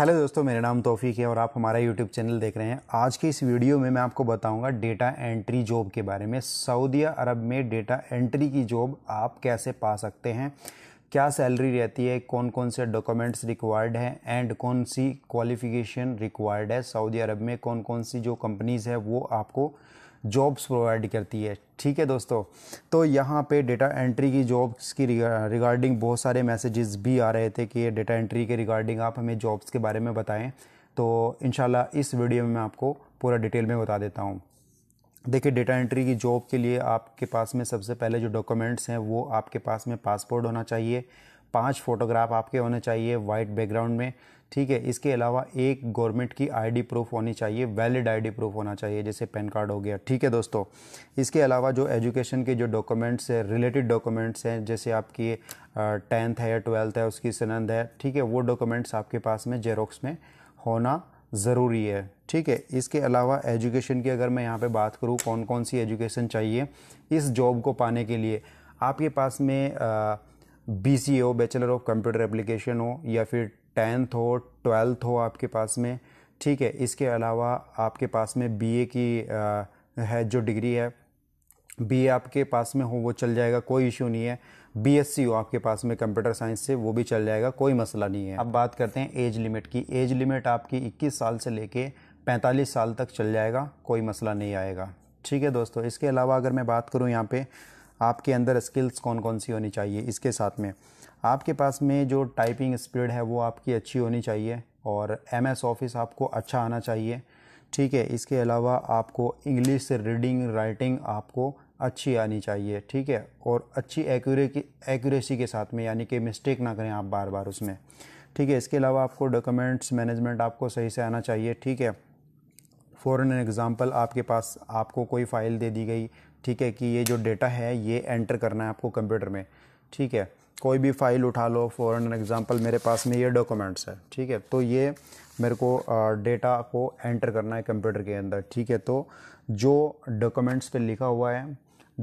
Hello दोस्तों मेरा नाम तोफ़ी है और आप हमारा यूट्यूब चैनल देख रहे हैं आज के इस वीडियो में मैं आपको बताऊंगा डेटा एंट्री जॉब के बारे में सऊदी अरब में डेटा एंट्री की जॉब आप कैसे पा सकते हैं क्या सैलरी रहती है कौन कौन से डॉक्यूमेंट्स रिक्वायर्ड हैं एंड कौन सी क्वालिफिकेशन रिक्वायर्ड है सऊदी अरब में कौन कौन सी जो कंपनीज़ है वो आपको जॉब्स प्रोवाइड करती है ठीक है दोस्तों तो यहाँ पे डेटा एंट्री की जॉब्स की रिगार्डिंग बहुत सारे मैसेजेस भी आ रहे थे कि डेटा एंट्री के रिगार्डिंग आप हमें जॉब्स के बारे में बताएं तो इन इस वीडियो में मैं आपको पूरा डिटेल में बता देता हूँ देखिए डेटा एंट्री की जॉब के लिए आपके पास में सबसे पहले जो डॉक्यूमेंट्स हैं वो आपके पास में पासपोर्ट होना चाहिए पांच फ़ोटोग्राफ आपके होने चाहिए वाइट बैकग्राउंड में ठीक है इसके अलावा एक गवर्नमेंट की आईडी प्रूफ होनी चाहिए वैलिड आईडी प्रूफ होना चाहिए जैसे पैन कार्ड हो गया ठीक है दोस्तों इसके अलावा जो एजुकेशन के जो डॉक्यूमेंट्स है रिलेटेड डॉक्यूमेंट्स हैं जैसे आपकी टेंथ है या ट्वेल्थ है उसकी सनंद है ठीक है वो डॉक्यूमेंट्स आपके पास में जेरोक्स में होना ज़रूरी है ठीक है इसके अलावा एजुकेशन की अगर मैं यहाँ पे बात करूँ कौन कौन सी एजुकेशन चाहिए इस जॉब को पाने के लिए आपके पास में बी सी हो बैचलर ऑफ कंप्यूटर एप्लीकेशन हो या फिर टेंथ हो ट्वेल्थ हो आपके पास में ठीक है इसके अलावा आपके पास में बीए की आ, है जो डिग्री है बी आपके पास में हो वो चल जाएगा कोई इशू नहीं है बी एस सी हो आपके पास में कंप्यूटर साइंस से वो भी चल जाएगा कोई मसला नहीं है अब बात करते हैं एज लिमिट की एज लिमिट आपकी 21 साल से लेके 45 साल तक चल जाएगा कोई मसला नहीं आएगा ठीक है दोस्तों इसके अलावा अगर मैं बात करूँ यहाँ पे आपके अंदर स्किल्स कौन कौन सी होनी चाहिए इसके साथ में आपके पास में जो टाइपिंग स्पीड है वो आपकी अच्छी होनी चाहिए और एम एस ऑफिस आपको अच्छा आना चाहिए ठीक है इसके अलावा आपको इंग्लिश रीडिंग राइटिंग आपको अच्छी आनी चाहिए ठीक है और अच्छी एक्यूरे एक्यूरेसी के साथ में यानी कि मिस्टेक ना करें आप बार बार उसमें ठीक है इसके अलावा आपको डॉक्यूमेंट्स मैनेजमेंट आपको सही से आना चाहिए ठीक है फॉर एन एग्ज़ाम्पल आपके पास आपको कोई फ़ाइल दे दी गई ठीक है कि ये जो डेटा है ये एंटर करना है आपको कंप्यूटर में ठीक है कोई भी फ़ाइल उठा लो फॉर एन एग्ज़ाम्पल मेरे पास में ये डॉक्यूमेंट्स है ठीक है तो ये मेरे को डेटा को एंटर करना है कंप्यूटर के अंदर ठीक है तो जो डॉक्यूमेंट्स पे लिखा हुआ है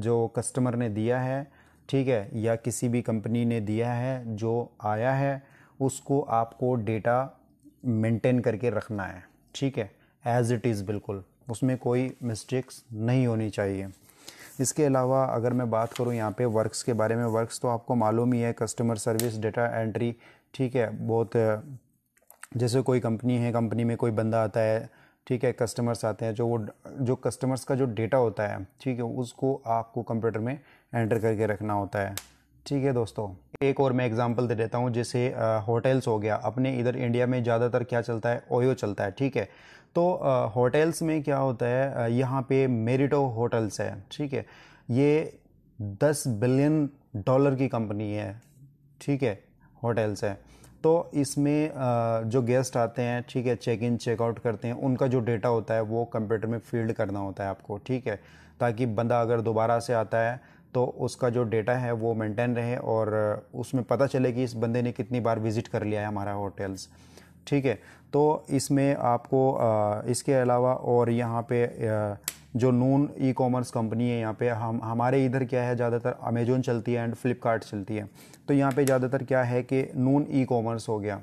जो कस्टमर ने दिया है ठीक है या किसी भी कंपनी ने दिया है जो आया है उसको आपको डेटा मेंटेन करके रखना है ठीक है एज़ इट इज़ बिल्कुल उसमें कोई मिस्टेक्स नहीं होनी चाहिए इसके अलावा अगर मैं बात करूँ यहाँ पे वर्क्स के बारे में वर्क्स तो आपको मालूम ही है कस्टमर सर्विस डेटा एंट्री ठीक है बहुत जैसे कोई कंपनी है कंपनी में कोई बंदा आता है ठीक है कस्टमर्स आते हैं जो वो जो कस्टमर्स का जो डेटा होता है ठीक है उसको आपको कंप्यूटर में एंटर करके रखना होता है ठीक है दोस्तों एक और मैं एग्जांपल दे देता हूँ जैसे होटल्स हो गया अपने इधर इंडिया में ज़्यादातर क्या चलता है ओयो चलता है ठीक है तो होटल्स में क्या होता है यहाँ पे मेरिटो होटल्स है ठीक है ये दस बिलियन डॉलर की कंपनी है ठीक है होटल्स है तो इसमें जो गेस्ट आते हैं ठीक है चेक इन चेकआउट करते हैं उनका जो डेटा होता है वो कंप्यूटर में फील्ड करना होता है आपको ठीक है ताकि बंदा अगर दोबारा से आता है तो उसका जो डेटा है वो मेंटेन रहे और उसमें पता चले कि इस बंदे ने कितनी बार विज़िट कर लिया है हमारा होटल्स ठीक है तो इसमें आपको इसके अलावा और यहाँ पे जो नून ई कॉमर्स कंपनी है यहाँ पे हम हमारे इधर क्या है ज़्यादातर अमेजोन चलती है एंड फ्लिपकार्ट चलती है तो यहाँ पे ज़्यादातर क्या है कि नून ई कॉमर्स हो गया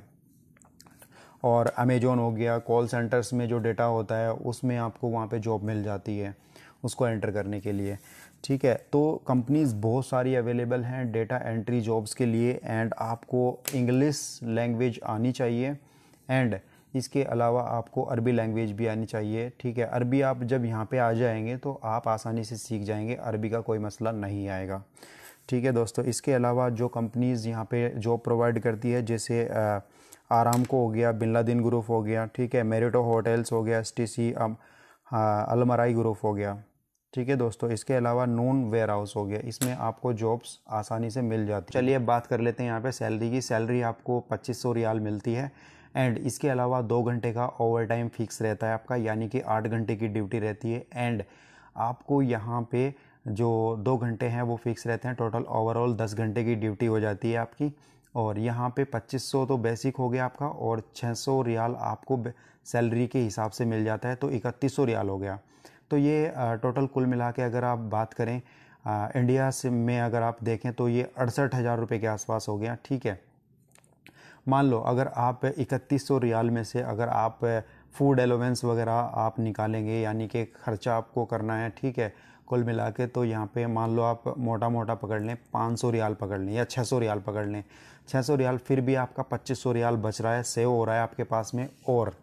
और अमेजोन हो गया कॉल सेंटर्स में जो डेटा होता है उसमें आपको वहाँ पे जॉब मिल जाती है उसको एंटर करने के लिए ठीक है तो कंपनीज़ बहुत सारी अवेलेबल हैं डेटा एंट्री जॉब्स के लिए एंड आपको इंग्लिश लैंग्वेज आनी चाहिए एंड इसके अलावा आपको अरबी लैंग्वेज भी आनी चाहिए ठीक है अरबी आप जब यहाँ पे आ जाएंगे तो आप आसानी से सीख जाएंगे अरबी का कोई मसला नहीं आएगा ठीक है दोस्तों इसके अलावा जो कंपनीज़ यहाँ पे जॉब प्रोवाइड करती है जैसे आराम को हो गया बिनला दिन ग्रुप हो गया ठीक है मेरिटो होटल्स हो गया S T C Almarai group हो गया ठीक है दोस्तों इसके अलावा नून वेयर हाउस हो गया इसमें आपको जॉब्स आसानी से मिल जाती है चलिए बात कर लेते हैं यहाँ पे सैलरी की सैलरी आपको पच्चीस सौ रियाल मिलती है एंड इसके अलावा दो घंटे का ओवर टाइम फिक्स रहता है आपका यानी कि आठ घंटे की ड्यूटी रहती है एंड आपको यहाँ पे जो दो घंटे हैं वो फिक्स रहते हैं टोटल ओवरऑल दस घंटे की ड्यूटी हो जाती है आपकी और यहाँ पे 2500 तो बेसिक हो गया आपका और 600 रियाल आपको सैलरी के हिसाब से मिल जाता है तो इकतीस रियाल हो गया तो ये टोटल कुल मिला के अगर आप बात करें इंडिया से में अगर आप देखें तो ये अड़सठ हज़ार रुपये के आसपास हो गया ठीक है मान लो अगर आप इकतीस सौ रियाल में से अगर आप फूड एलोवेंस वगैरह आप निकालेंगे यानी कि खर्चा आपको करना है ठीक है कुल मिला के तो यहाँ पे मान लो आप मोटा मोटा पकड़ लें पाँच सौ रियाल पकड़ लें या छः सौ रियाल पकड़ लें छः सौ रियाल फिर भी आपका पच्चीस सौ रियाल बच रहा है सेव हो रहा है आपके पास में और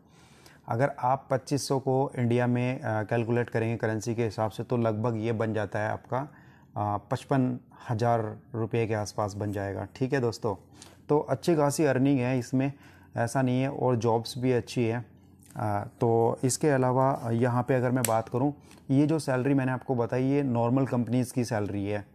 अगर आप 2500 को इंडिया में कैलकुलेट करेंगे करेंसी के हिसाब से तो लगभग ये बन जाता है आपका पचपन हज़ार रुपये के आसपास बन जाएगा ठीक है दोस्तों तो अच्छी खासी अर्निंग है इसमें ऐसा नहीं है और जॉब्स भी अच्छी है तो इसके अलावा यहाँ पे अगर मैं बात करूँ ये जो सैलरी मैंने आपको बताई ये नॉर्मल कंपनीज़ की सैलरी है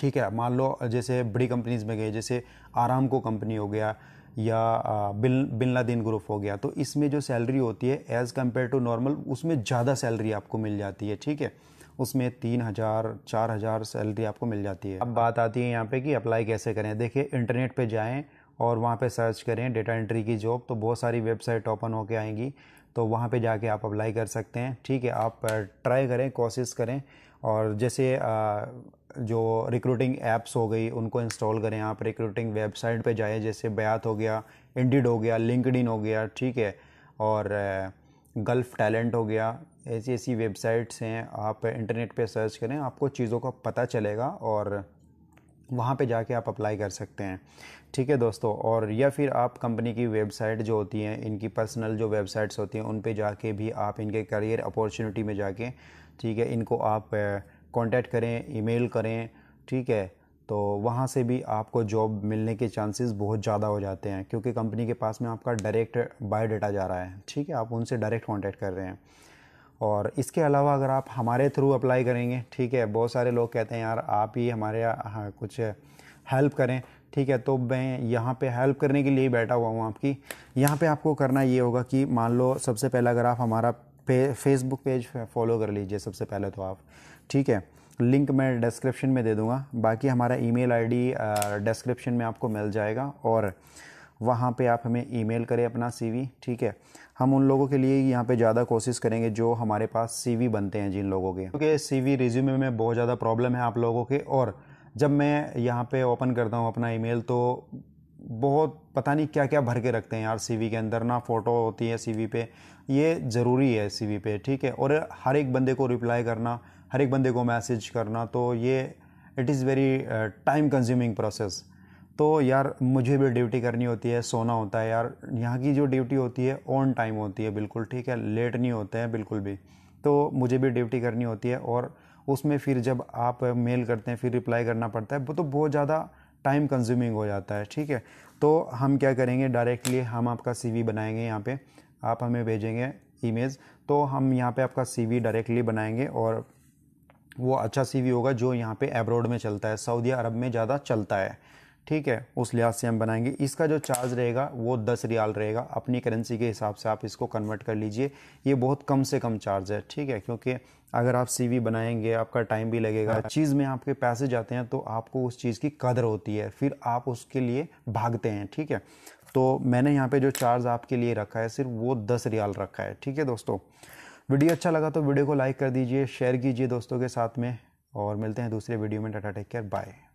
ठीक है मान लो जैसे बड़ी कंपनीज़ में गए जैसे आराम को कंपनी हो गया या बिल बिन लादिन ग्रुप हो गया तो इसमें जो सैलरी होती है एज़ कम्पेयर टू नॉर्मल उसमें ज़्यादा सैलरी आपको मिल जाती है ठीक है उसमें तीन हज़ार चार हज़ार सैलरी आपको मिल जाती है अब बात आती है यहाँ पे कि अप्लाई कैसे करें देखिए इंटरनेट पे जाएं और वहाँ पे सर्च करें डेटा एंट्री की जॉब तो बहुत सारी वेबसाइट ओपन होके आएंगी तो वहाँ पे जाके आप अप्लाई कर सकते हैं ठीक है आप ट्राई करें कोशिश करें और जैसे जो रिक्रूटिंग ऐप्स हो गई उनको इंस्टॉल करें आप रिक्रूटिंग वेबसाइट पे जाएं जैसे बयात हो गया इंडिड हो गया लिंकड हो गया ठीक है और गल्फ़ टैलेंट हो गया ऐसी ऐसी वेबसाइट्स हैं आप इंटरनेट पे सर्च करें आपको चीज़ों का पता चलेगा और वहाँ पे जाके आप अप्लाई कर सकते हैं ठीक है दोस्तों और या फिर आप कंपनी की वेबसाइट जो होती हैं इनकी पर्सनल जो वेबसाइट्स होती हैं उन पे जाके भी आप इनके करियर अपॉर्चुनिटी में जाके ठीक है इनको आप कांटेक्ट करें ईमेल करें ठीक है तो वहाँ से भी आपको जॉब मिलने के चांसेस बहुत ज़्यादा हो जाते हैं क्योंकि कंपनी के पास में आपका डायरेक्ट बायोडाटा जा रहा है ठीक है आप उनसे डायरेक्ट कॉन्टैक्ट कर रहे हैं और इसके अलावा अगर आप हमारे थ्रू अप्लाई करेंगे ठीक है बहुत सारे लोग कहते हैं यार आप ही हमारे यहाँ हाँ, कुछ हेल्प करें ठीक है तो मैं यहाँ पे हेल्प करने के लिए बैठा हुआ हूँ आपकी यहाँ पे आपको करना ये होगा कि मान लो सबसे पहला अगर आप हमारा पे, फेसबुक पेज फॉलो कर लीजिए सबसे पहले तो आप ठीक है लिंक मैं डिस्क्रिप्शन में दे दूँगा बाकी हमारा ई मेल डिस्क्रिप्शन में आपको मिल जाएगा और वहाँ पे आप हमें ईमेल करें अपना सीवी ठीक है हम उन लोगों के लिए यहाँ पे ज़्यादा कोशिश करेंगे जो हमारे पास सीवी बनते हैं जिन लोगों के क्योंकि सीवी रिज्यूमे में बहुत ज़्यादा प्रॉब्लम है आप लोगों के और जब मैं यहाँ पे ओपन करता हूँ अपना ईमेल तो बहुत पता नहीं क्या क्या भर के रखते हैं यार सीवी के अंदर ना फ़ोटो होती है सीवी पे ये ज़रूरी है सीवी पे ठीक है और हर एक बंदे को रिप्लाई करना हर एक बंदे को मैसेज करना तो ये it is very time consuming process तो यार मुझे भी ड्यूटी करनी होती है सोना होता है यार यहाँ की जो ड्यूटी होती है ऑन टाइम होती है बिल्कुल ठीक है लेट नहीं होते हैं बिल्कुल भी तो मुझे भी ड्यूटी करनी होती है और उसमें फिर जब आप मेल करते हैं फिर रिप्लाई करना पड़ता है वो तो बहुत ज़्यादा टाइम कंज्यूमिंग हो जाता है ठीक है तो हम क्या करेंगे डायरेक्टली हम आपका सीवी बनाएंगे यहाँ पे आप हमें भेजेंगे ईमेज तो हम यहाँ पे आपका सीवी डायरेक्टली बनाएंगे और वो अच्छा सीवी होगा जो यहाँ पे एब्रॉड में चलता है सऊदी अरब में ज़्यादा चलता है ठीक है उस लिहाज से हम बनाएंगे इसका जो चार्ज रहेगा वो दस रियाल रहेगा अपनी करेंसी के हिसाब से आप इसको कन्वर्ट कर लीजिए ये बहुत कम से कम चार्ज है ठीक है क्योंकि अगर आप वी बनाएंगे आपका टाइम भी लगेगा हाँ। चीज़ में आपके पैसे जाते हैं तो आपको उस चीज़ की कदर होती है फिर आप उसके लिए भागते हैं ठीक है तो मैंने यहाँ पे जो चार्ज आपके लिए रखा है सिर्फ वो दस रियाल रखा है ठीक है दोस्तों वीडियो अच्छा लगा तो वीडियो को लाइक कर दीजिए शेयर कीजिए दोस्तों के साथ में और मिलते हैं दूसरे वीडियो में टाटा टेक केयर बाय